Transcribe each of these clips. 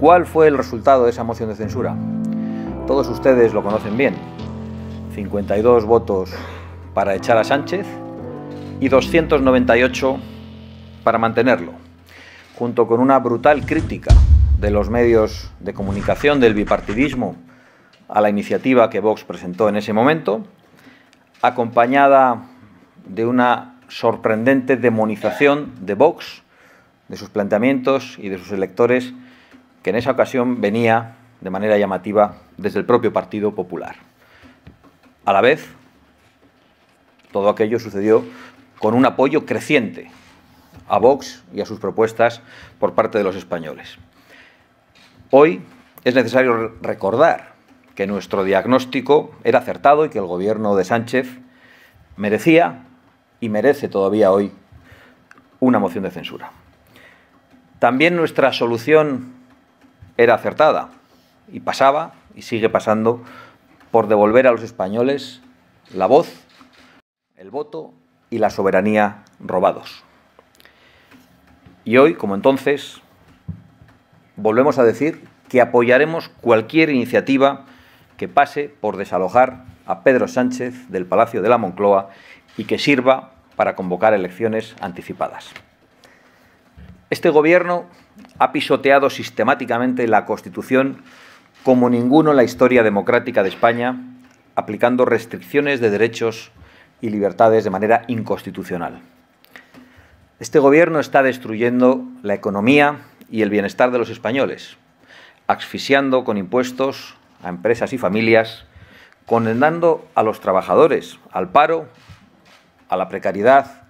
¿Cuál fue el resultado de esa moción de censura? Todos ustedes lo conocen bien. 52 votos para echar a Sánchez y 298 para mantenerlo, junto con una brutal crítica de los medios de comunicación del bipartidismo a la iniciativa que Vox presentó en ese momento, acompañada de una sorprendente demonización de Vox, de sus planteamientos y de sus electores que en esa ocasión venía de manera llamativa desde el propio Partido Popular. A la vez, todo aquello sucedió con un apoyo creciente a Vox y a sus propuestas por parte de los españoles. Hoy es necesario recordar que nuestro diagnóstico era acertado y que el gobierno de Sánchez merecía y merece todavía hoy una moción de censura. También nuestra solución era acertada y pasaba y sigue pasando por devolver a los españoles la voz, el voto y la soberanía robados. Y hoy, como entonces, volvemos a decir que apoyaremos cualquier iniciativa que pase por desalojar a Pedro Sánchez del Palacio de la Moncloa y que sirva para convocar elecciones anticipadas. Este gobierno ha pisoteado sistemáticamente la Constitución como ninguno en la historia democrática de España, aplicando restricciones de derechos y libertades de manera inconstitucional. Este gobierno está destruyendo la economía y el bienestar de los españoles, asfixiando con impuestos a empresas y familias, condenando a los trabajadores al paro, a la precariedad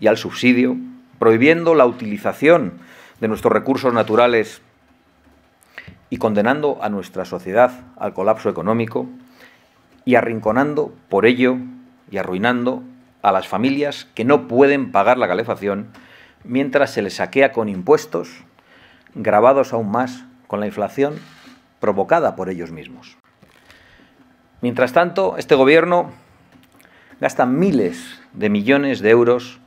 y al subsidio, prohibiendo la utilización de nuestros recursos naturales y condenando a nuestra sociedad al colapso económico y arrinconando por ello y arruinando a las familias que no pueden pagar la calefacción mientras se les saquea con impuestos grabados aún más con la inflación provocada por ellos mismos. Mientras tanto, este gobierno gasta miles de millones de euros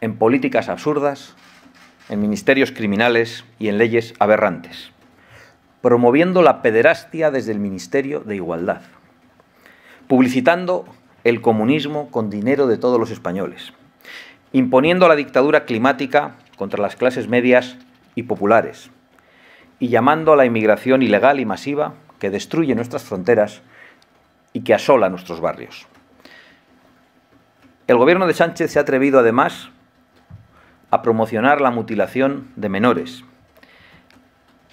en políticas absurdas, en ministerios criminales y en leyes aberrantes, promoviendo la pederastia desde el Ministerio de Igualdad, publicitando el comunismo con dinero de todos los españoles, imponiendo la dictadura climática contra las clases medias y populares, y llamando a la inmigración ilegal y masiva que destruye nuestras fronteras y que asola nuestros barrios. El gobierno de Sánchez se ha atrevido además a promocionar la mutilación de menores,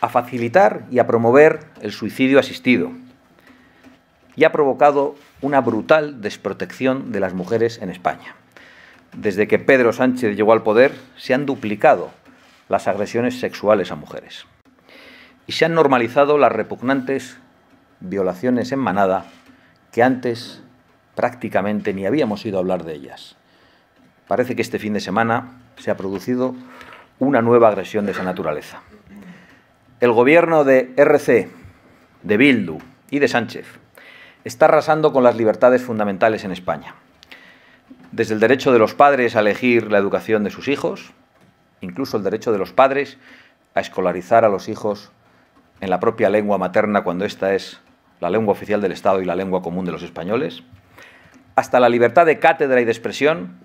a facilitar y a promover el suicidio asistido, y ha provocado una brutal desprotección de las mujeres en España. Desde que Pedro Sánchez llegó al poder, se han duplicado las agresiones sexuales a mujeres y se han normalizado las repugnantes violaciones en manada que antes prácticamente ni habíamos ido a hablar de ellas. Parece que este fin de semana se ha producido una nueva agresión de esa naturaleza. El gobierno de RC, de Bildu y de Sánchez está arrasando con las libertades fundamentales en España. Desde el derecho de los padres a elegir la educación de sus hijos, incluso el derecho de los padres a escolarizar a los hijos en la propia lengua materna cuando esta es la lengua oficial del Estado y la lengua común de los españoles, hasta la libertad de cátedra y de expresión,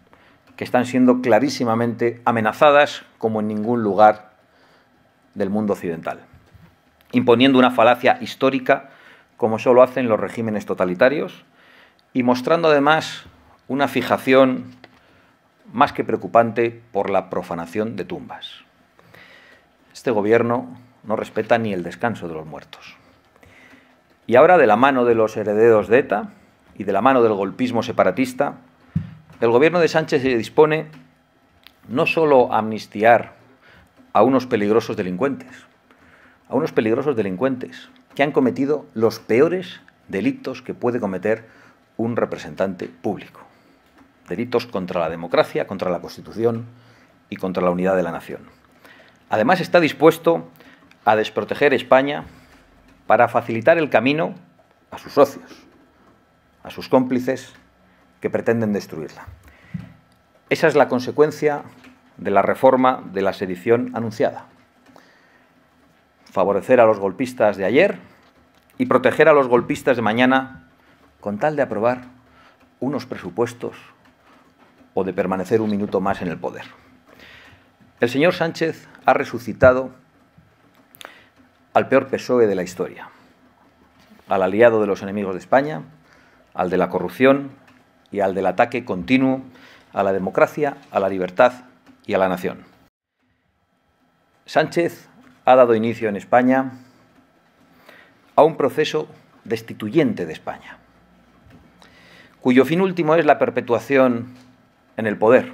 que están siendo clarísimamente amenazadas como en ningún lugar del mundo occidental, imponiendo una falacia histórica como solo hacen los regímenes totalitarios y mostrando además una fijación más que preocupante por la profanación de tumbas. Este gobierno no respeta ni el descanso de los muertos. Y ahora, de la mano de los herederos de ETA y de la mano del golpismo separatista, el gobierno de Sánchez se dispone no solo a amnistiar a unos peligrosos delincuentes, a unos peligrosos delincuentes que han cometido los peores delitos que puede cometer un representante público. Delitos contra la democracia, contra la Constitución y contra la unidad de la nación. Además está dispuesto a desproteger España para facilitar el camino a sus socios, a sus cómplices que pretenden destruirla. Esa es la consecuencia de la reforma de la sedición anunciada. Favorecer a los golpistas de ayer y proteger a los golpistas de mañana con tal de aprobar unos presupuestos o de permanecer un minuto más en el poder. El señor Sánchez ha resucitado al peor PSOE de la historia, al aliado de los enemigos de España, al de la corrupción, y al del ataque continuo a la democracia, a la libertad y a la nación. Sánchez ha dado inicio en España a un proceso destituyente de España, cuyo fin último es la perpetuación en el poder,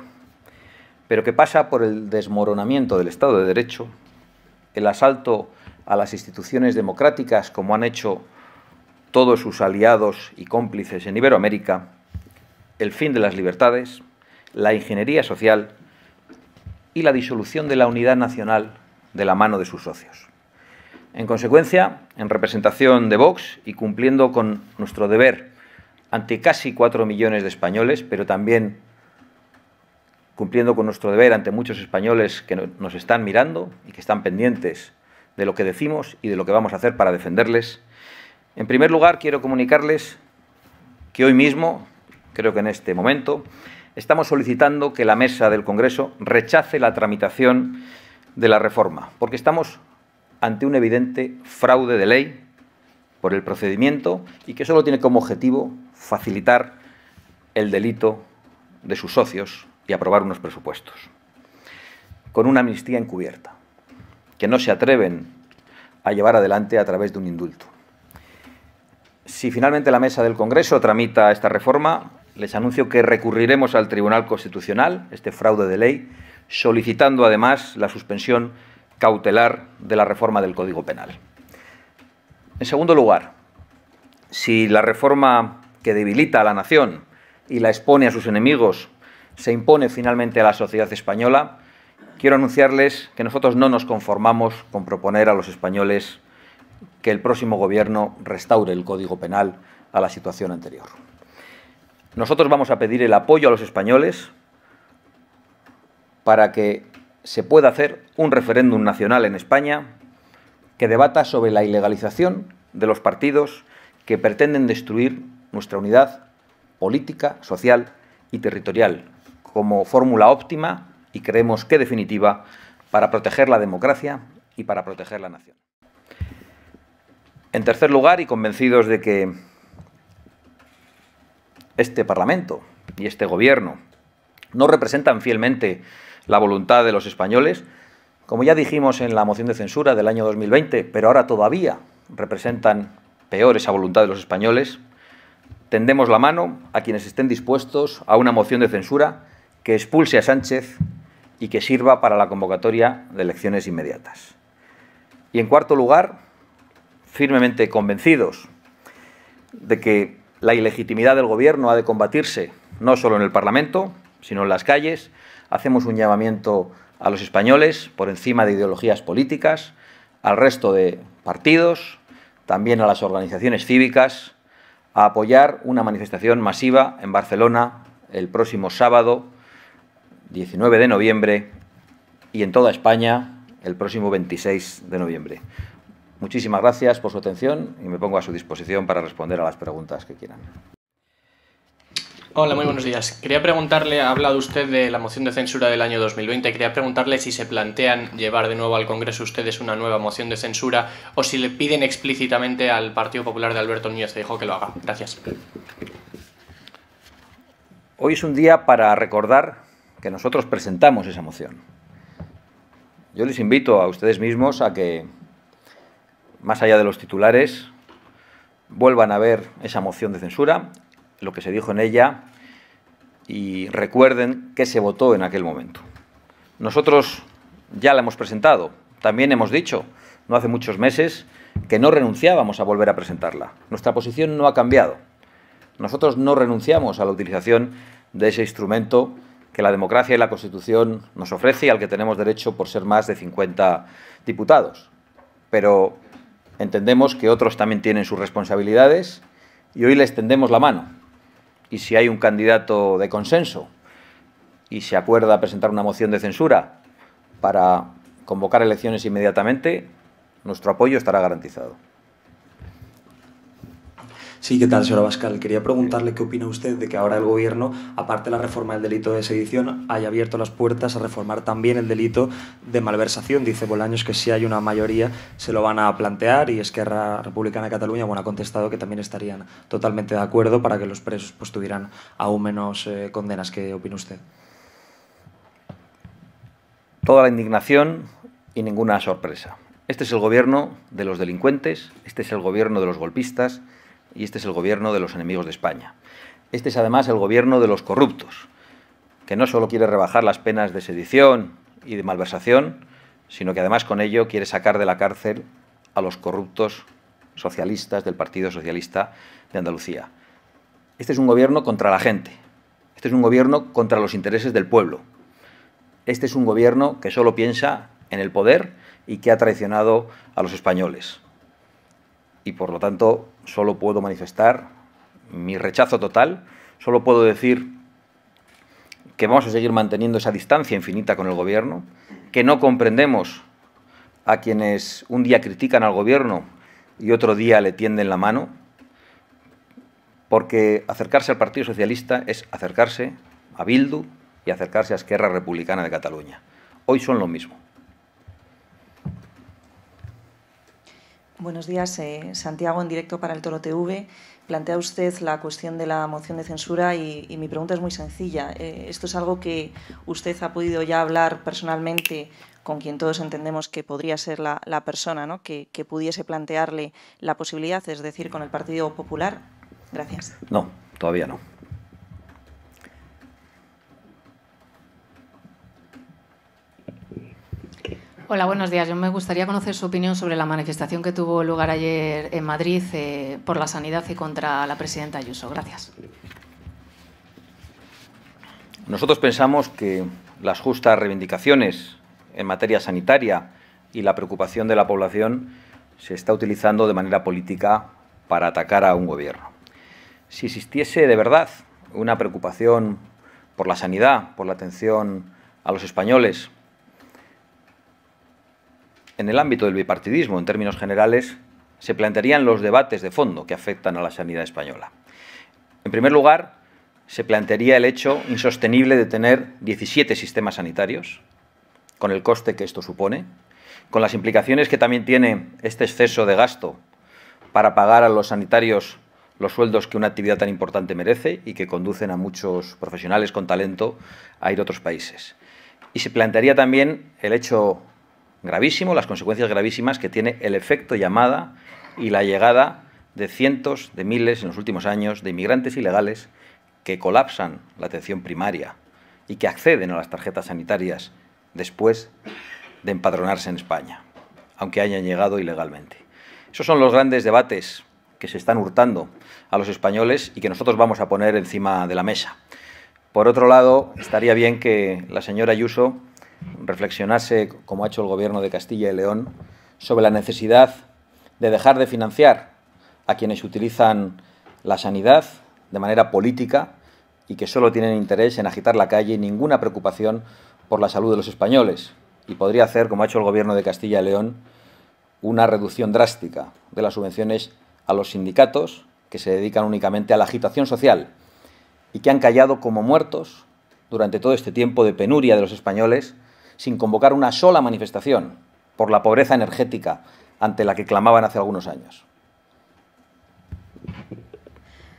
pero que pasa por el desmoronamiento del Estado de Derecho, el asalto a las instituciones democráticas como han hecho todos sus aliados y cómplices en Iberoamérica, el fin de las libertades, la ingeniería social y la disolución de la unidad nacional de la mano de sus socios. En consecuencia, en representación de Vox y cumpliendo con nuestro deber ante casi cuatro millones de españoles, pero también cumpliendo con nuestro deber ante muchos españoles que nos están mirando y que están pendientes de lo que decimos y de lo que vamos a hacer para defenderles, en primer lugar quiero comunicarles que hoy mismo creo que en este momento, estamos solicitando que la mesa del Congreso rechace la tramitación de la reforma, porque estamos ante un evidente fraude de ley por el procedimiento y que solo tiene como objetivo facilitar el delito de sus socios y aprobar unos presupuestos, con una amnistía encubierta, que no se atreven a llevar adelante a través de un indulto. Si finalmente la mesa del Congreso tramita esta reforma, les anuncio que recurriremos al Tribunal Constitucional este fraude de ley, solicitando además la suspensión cautelar de la reforma del Código Penal. En segundo lugar, si la reforma que debilita a la nación y la expone a sus enemigos se impone finalmente a la sociedad española, quiero anunciarles que nosotros no nos conformamos con proponer a los españoles que el próximo gobierno restaure el Código Penal a la situación anterior. Nosotros vamos a pedir el apoyo a los españoles para que se pueda hacer un referéndum nacional en España que debata sobre la ilegalización de los partidos que pretenden destruir nuestra unidad política, social y territorial como fórmula óptima y creemos que definitiva para proteger la democracia y para proteger la nación. En tercer lugar, y convencidos de que este Parlamento y este Gobierno no representan fielmente la voluntad de los españoles, como ya dijimos en la moción de censura del año 2020, pero ahora todavía representan peor esa voluntad de los españoles, tendemos la mano a quienes estén dispuestos a una moción de censura que expulse a Sánchez y que sirva para la convocatoria de elecciones inmediatas. Y en cuarto lugar, firmemente convencidos de que la ilegitimidad del Gobierno ha de combatirse no solo en el Parlamento, sino en las calles. Hacemos un llamamiento a los españoles por encima de ideologías políticas, al resto de partidos, también a las organizaciones cívicas, a apoyar una manifestación masiva en Barcelona el próximo sábado 19 de noviembre y en toda España el próximo 26 de noviembre. Muchísimas gracias por su atención y me pongo a su disposición para responder a las preguntas que quieran. Hola, muy buenos días. Quería preguntarle, ha hablado usted de la moción de censura del año 2020, quería preguntarle si se plantean llevar de nuevo al Congreso ustedes una nueva moción de censura o si le piden explícitamente al Partido Popular de Alberto Núñez que dijo que lo haga. Gracias. Hoy es un día para recordar que nosotros presentamos esa moción. Yo les invito a ustedes mismos a que más allá de los titulares, vuelvan a ver esa moción de censura, lo que se dijo en ella y recuerden qué se votó en aquel momento. Nosotros ya la hemos presentado, también hemos dicho, no hace muchos meses, que no renunciábamos a volver a presentarla. Nuestra posición no ha cambiado. Nosotros no renunciamos a la utilización de ese instrumento que la democracia y la Constitución nos ofrece y al que tenemos derecho por ser más de 50 diputados. Pero entendemos que otros también tienen sus responsabilidades y hoy les tendemos la mano. Y si hay un candidato de consenso y se acuerda presentar una moción de censura para convocar elecciones inmediatamente, nuestro apoyo estará garantizado. Sí, ¿qué tal, señora Bascal? Quería preguntarle qué opina usted de que ahora el Gobierno, aparte de la reforma del delito de sedición, haya abierto las puertas a reformar también el delito de malversación. Dice Bolaños que si hay una mayoría se lo van a plantear y Esquerra Republicana de Cataluña bueno, ha contestado que también estarían totalmente de acuerdo para que los presos pues, tuvieran aún menos eh, condenas. ¿Qué opina usted? Toda la indignación y ninguna sorpresa. Este es el gobierno de los delincuentes, este es el gobierno de los golpistas, y este es el gobierno de los enemigos de España. Este es además el gobierno de los corruptos, que no solo quiere rebajar las penas de sedición y de malversación, sino que además con ello quiere sacar de la cárcel a los corruptos socialistas del Partido Socialista de Andalucía. Este es un gobierno contra la gente, este es un gobierno contra los intereses del pueblo, este es un gobierno que solo piensa en el poder y que ha traicionado a los españoles. Y por lo tanto solo puedo manifestar mi rechazo total, solo puedo decir que vamos a seguir manteniendo esa distancia infinita con el gobierno, que no comprendemos a quienes un día critican al gobierno y otro día le tienden la mano, porque acercarse al Partido Socialista es acercarse a Bildu y acercarse a Esquerra Republicana de Cataluña. Hoy son lo mismo. Buenos días, eh, Santiago, en directo para el Toro TV. Plantea usted la cuestión de la moción de censura y, mi pregunta es muy sencilla. Eh, esto es algo que usted ha podido ya hablar personalmente con quien todos entendemos que podría ser la, persona ¿no? que, pudiese plantearle la posibilidad, es decir, con el Partido Popular. Gracias. No, todavía no. Hola, buenos días. Yo me gustaría conocer su opinión sobre la manifestación que tuvo lugar ayer en Madrid eh, por la sanidad y contra la presidenta Ayuso. Gracias. Nosotros pensamos que las justas reivindicaciones en materia sanitaria y la preocupación de la población se está utilizando de manera política para atacar a un gobierno. Si existiese de verdad una preocupación por la sanidad, por la atención a los españoles, en el ámbito del bipartidismo, en términos generales, se plantearían los debates de fondo que afectan a la sanidad española. En primer lugar, se plantearía el hecho insostenible de tener 17 sistemas sanitarios, con el coste que esto supone, con las implicaciones que también tiene este exceso de gasto para pagar a los sanitarios los sueldos que una actividad tan importante merece y que conducen a muchos profesionales con talento a ir a otros países. Y se plantearía también el hecho gravísimo, las consecuencias gravísimas que tiene el efecto llamada y la llegada de cientos de miles en los últimos años de inmigrantes ilegales que colapsan la atención primaria y que acceden a las tarjetas sanitarias después de empadronarse en España, aunque hayan llegado ilegalmente. Esos son los grandes debates que se están hurtando a los españoles y que nosotros vamos a poner encima de la mesa. Por otro lado, estaría bien que la señora Ayuso ...reflexionarse, como ha hecho el gobierno de Castilla y León, sobre la necesidad de dejar de financiar a quienes utilizan la sanidad de manera política y que solo tienen interés en agitar la calle y ninguna preocupación por la salud de los españoles. Y podría hacer, como ha hecho el gobierno de Castilla y León, una reducción drástica de las subvenciones a los sindicatos que se dedican únicamente a la agitación social y que han callado como muertos durante todo este tiempo de penuria de los españoles sin convocar una sola manifestación por la pobreza energética ante la que clamaban hace algunos años.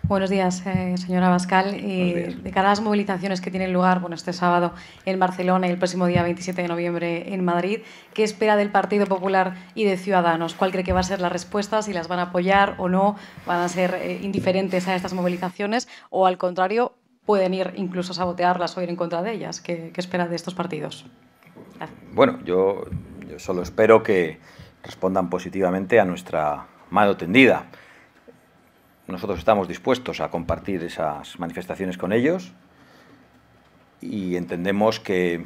Buenos días, eh, señora Bascal. de cara a las movilizaciones que tienen lugar bueno, este sábado en Barcelona y el próximo día 27 de noviembre en Madrid, ¿qué espera del Partido Popular y de Ciudadanos? ¿Cuál cree que va a ser la respuesta? ¿Si las van a apoyar o no? ¿Van a ser eh, indiferentes a estas movilizaciones? ¿O al contrario, pueden ir incluso a sabotearlas o ir en contra de ellas? qué espera de estos partidos? Bueno, yo, solo espero que respondan positivamente a nuestra mano tendida. Nosotros estamos dispuestos a compartir esas manifestaciones con ellos y entendemos que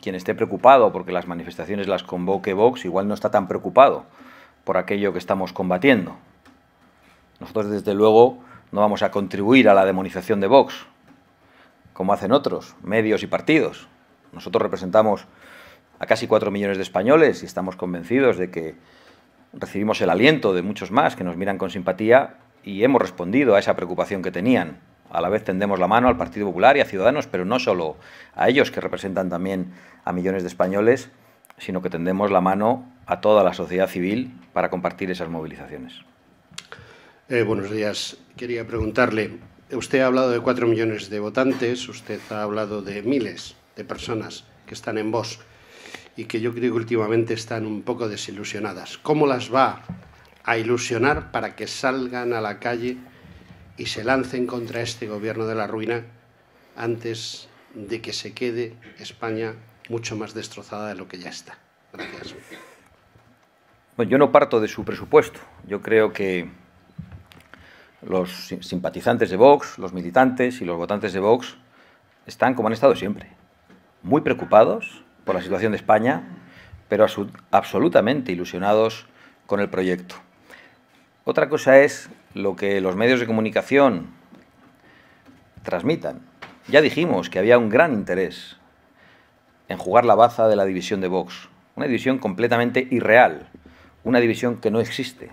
quien esté preocupado porque las manifestaciones las convoque Vox igual no está tan preocupado por aquello que estamos combatiendo. Nosotros desde luego no vamos a contribuir a la demonización de Vox, como hacen otros, medios y partidos. Nosotros representamos a casi cuatro millones de españoles y estamos convencidos de que recibimos el aliento de muchos más que nos miran con simpatía y hemos respondido a esa preocupación que tenían. A la vez tendemos la mano al Partido Popular y a Ciudadanos, pero no solo a ellos que representan también a millones de españoles, sino que tendemos la mano a toda la sociedad civil para compartir esas movilizaciones. Eh, buenos días. Quería preguntarle, usted ha hablado de cuatro millones de votantes, usted ha hablado de miles de personas que están en vos y que yo creo que últimamente están un poco desilusionadas. ¿Cómo las va a ilusionar para que salgan a la calle y se lancen contra este gobierno de la ruina antes de que se quede España mucho más destrozada de lo que ya está? Gracias. Bueno, yo no parto de su presupuesto. Yo creo que los simpatizantes de Vox, los militantes y los votantes de Vox están como han estado siempre muy preocupados por la situación de España, pero absolutamente ilusionados con el proyecto. Otra cosa es lo que los medios de comunicación transmitan. Ya dijimos que había un gran interés en jugar la baza de la división de Vox, una división completamente irreal, una división que no existe.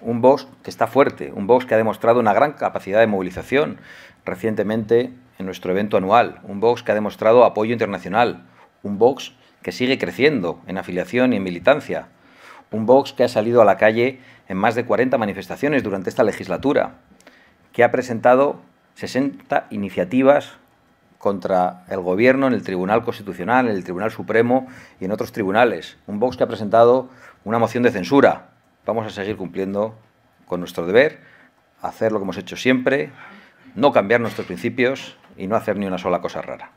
Un Vox que está fuerte, un Vox que ha demostrado una gran capacidad de movilización. Recientemente en nuestro evento anual, un Vox que ha demostrado apoyo internacional, un Vox que sigue creciendo en afiliación y en militancia, un Vox que ha salido a la calle en más de 40 manifestaciones durante esta legislatura, que ha presentado 60 iniciativas contra el Gobierno en el Tribunal Constitucional, en el Tribunal Supremo y en otros tribunales. Un Vox que ha presentado una moción de censura. Vamos a seguir cumpliendo con nuestro deber, hacer lo que hemos hecho siempre, no cambiar nuestros principios y no hacer ni una sola cosa rara.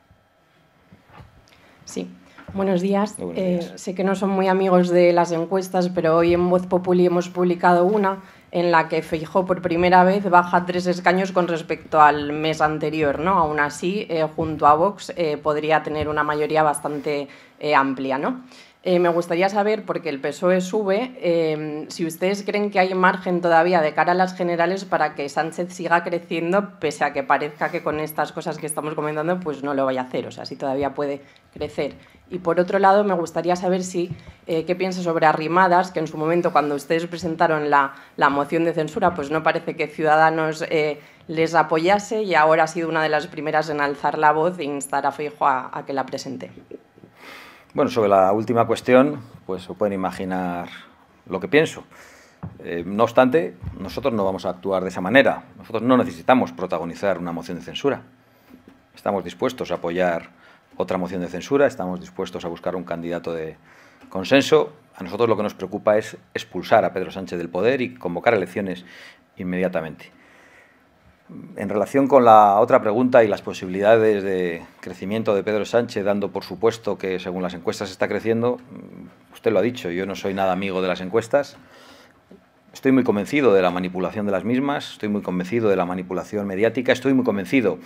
Sí, Buenos días. Eh, sé que no son muy amigos de las encuestas, pero hoy en Voz Populi hemos publicado una en la que Feijó por primera vez baja tres escaños con respecto al mes anterior. ¿no? Aún así, eh, junto a Vox eh, podría tener una mayoría bastante amplia. ¿no? Eh, me gustaría saber, porque el PSOE sube, eh, si ustedes creen que hay margen todavía de cara a las generales para que Sánchez siga creciendo, pese a que parezca que con estas cosas que estamos comentando, pues no lo vaya a hacer, o sea, si todavía puede crecer. Y por otro lado, me gustaría saber si eh, qué piensa sobre Arrimadas, que en su momento, cuando ustedes presentaron la, moción de censura, pues no parece que Ciudadanos les apoyase y ahora ha sido una de las primeras en alzar la voz e instar a fijo a, a que la presente. Bueno, sobre la última cuestión, pues se pueden imaginar lo que pienso. Eh, no obstante, nosotros no vamos a actuar de esa manera. Nosotros no necesitamos protagonizar una moción de censura. Estamos dispuestos a apoyar otra moción de censura, estamos dispuestos a buscar un candidato de consenso. A nosotros lo que nos preocupa es expulsar a Pedro Sánchez del poder y convocar elecciones inmediatamente. En relación con la otra pregunta y las posibilidades de crecimiento de Pedro Sánchez, dando por supuesto que según las encuestas está creciendo, mm, usted lo ha dicho, yo no soy nada amigo de las encuestas. Estoy muy convencido de la manipulación de las mismas, estoy muy convencido de la manipulación mediática, estoy muy convencido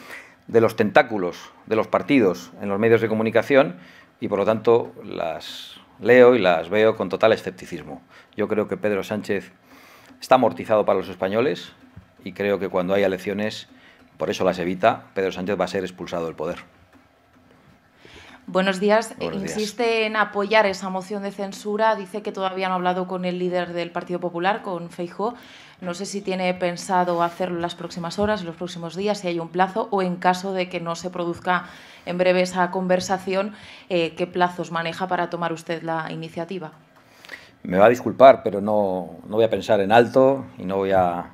de los tentáculos de los partidos en los medios de comunicación y por lo tanto las leo y las veo con total escepticismo. Yo creo que Pedro Sánchez está amortizado para los españoles, y creo que cuando haya elecciones, por eso las evita, Pedro Sánchez va a ser expulsado del poder. Buenos días. Insiste en apoyar esa moción de censura. Dice que todavía no ha hablado con el líder del Partido Popular, con Feijóo. No sé si tiene pensado hacerlo en las próximas horas, en los próximos días, si hay un plazo, o en caso de que no se produzca en breve esa conversación, eh, ¿qué plazos maneja para tomar usted la iniciativa? Me va a disculpar, pero no voy a pensar en alto y no voy a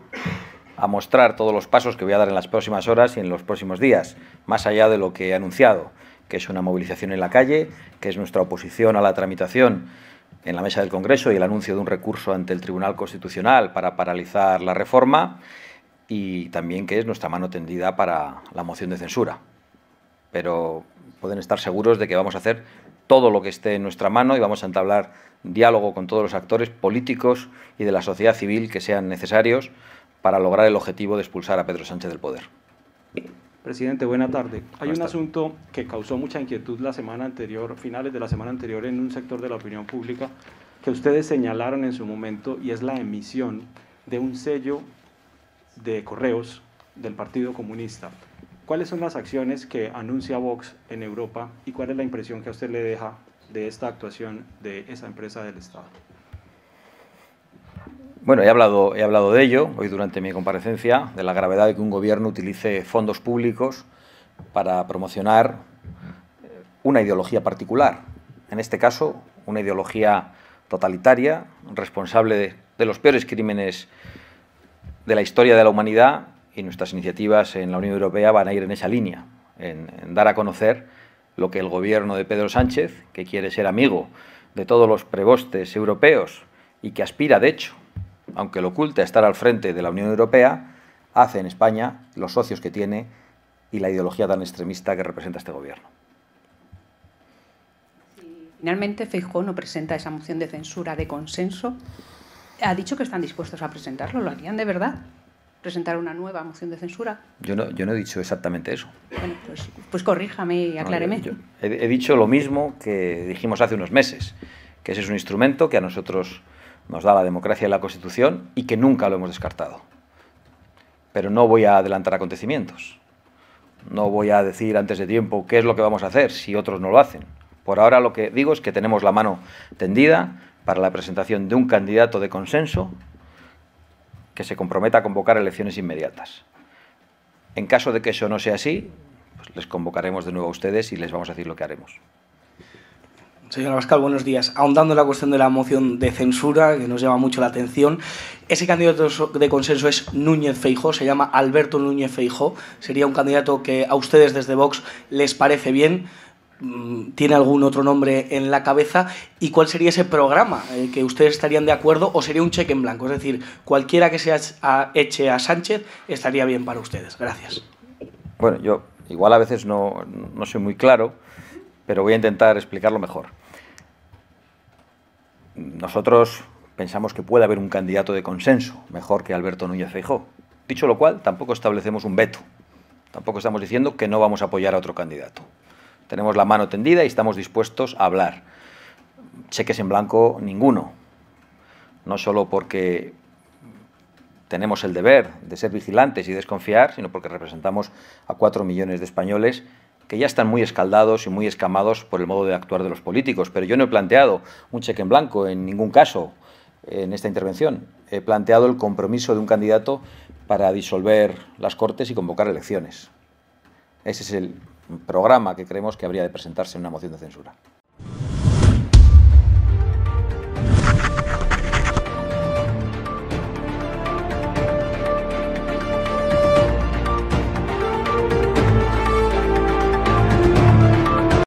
a mostrar todos los pasos que voy a dar en las próximas horas y en los próximos días, más allá de lo que he anunciado, que es una movilización en la calle, que es nuestra oposición a la tramitación en la mesa del Congreso y el anuncio de un recurso ante el Tribunal Constitucional para paralizar la reforma y también que es nuestra mano tendida para la moción de censura. Pero pueden estar seguros de que vamos a hacer todo lo que esté en nuestra mano y vamos a entablar diálogo con todos los actores políticos y de la sociedad civil que sean necesarios para lograr el objetivo de expulsar a Pedro Sánchez del poder. Presidente, buena tarde. Hay un asunto que causó mucha inquietud la semana anterior, finales de la semana anterior, en un sector de la opinión pública que ustedes señalaron en su momento y es la emisión de un sello de correos del Partido Comunista. ¿Cuáles son las acciones que anuncia Vox en Europa y cuál es la impresión que a usted le deja de esta actuación de esa empresa del Estado? Bueno, he hablado, he hablado de ello hoy durante mi comparecencia, de la gravedad de que un gobierno utilice fondos públicos para promocionar eh, una ideología particular, en este caso una ideología totalitaria, responsable de, los peores crímenes de la historia de la humanidad y nuestras iniciativas en la Unión Europea van a ir en esa línea, en, en dar a conocer lo que el gobierno de Pedro Sánchez, que quiere ser amigo de todos los prebostes europeos y que aspira, de hecho, aunque lo oculta estar al frente de la Unión Europea, hace en España los socios que tiene y la ideología tan extremista que representa este gobierno. Finalmente, Feijóo no presenta esa moción de censura de consenso. Ha dicho que están dispuestos a presentarlo. ¿Lo harían de verdad? ¿Presentar una nueva moción de censura? Yo no, yo no he dicho exactamente eso. Bueno, pues, pues corríjame y acláreme. he dicho lo mismo que dijimos hace unos meses, que ese es un instrumento que a nosotros nos da la democracia y la Constitución y que nunca lo hemos descartado. Pero no voy a adelantar acontecimientos. No voy a decir antes de tiempo qué es lo que vamos a hacer si otros no lo hacen. Por ahora lo que digo es que tenemos la mano tendida para la presentación de un candidato de consenso que se comprometa a convocar elecciones inmediatas. En caso de que eso no sea así, pues les convocaremos de nuevo a ustedes y les vamos a decir lo que haremos. Señor Abascal, buenos días. Ahondando en la cuestión de la moción de censura, que nos llama mucho la atención, ese candidato de consenso es Núñez Feijó, se llama Alberto Núñez Feijó. Sería un candidato que a ustedes desde Vox les parece bien. Mm, ¿Tiene algún otro nombre en la cabeza? ¿Y cuál sería ese programa el eh, que ustedes estarían de acuerdo o sería un cheque en blanco? Es decir, cualquiera que se eche a Sánchez estaría bien para ustedes. Gracias. Bueno, yo igual a veces no, no soy muy claro pero voy a intentar explicarlo mejor. Nosotros pensamos que puede haber un candidato de consenso mejor que Alberto Núñez Feijóo. Dicho lo cual, tampoco establecemos un veto. Tampoco estamos diciendo que no vamos a apoyar a otro candidato. Tenemos la mano tendida y estamos dispuestos a hablar. Cheques en blanco ninguno. No solo porque tenemos el deber de ser vigilantes y desconfiar, sino porque representamos a cuatro millones de españoles que ya están muy escaldados y muy escamados por el modo de actuar de los políticos. Pero yo no he planteado un cheque en blanco en ningún caso en esta intervención. He planteado el compromiso de un candidato para disolver las Cortes y convocar elecciones. Ese es el programa que creemos que habría de presentarse en una moción de censura.